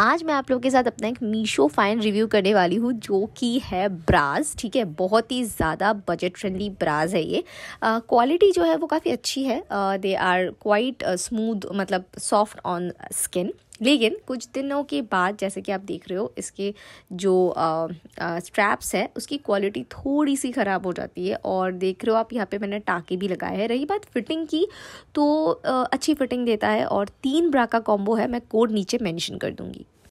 आज मैं आप लोगों के साथ अपना एक मीशो फाइन रिव्यू करने वाली हूँ जो कि है ब्राज ठीक है बहुत ही ज़्यादा बजट फ्रेंडली ब्राज है ये क्वालिटी जो है वो काफ़ी अच्छी है दे आर क्वाइट स्मूद मतलब सॉफ्ट ऑन स्किन लेकिन कुछ दिनों के बाद जैसे कि आप देख रहे हो इसके जो स्ट्रैप्स है उसकी क्वालिटी थोड़ी सी ख़राब हो जाती है और देख रहे हो आप यहाँ पे मैंने टाके भी लगाए हैं रही बात फिटिंग की तो आ, अच्छी फिटिंग देता है और तीन ब्रा का कॉम्बो है मैं कोड नीचे मेंशन कर दूँगी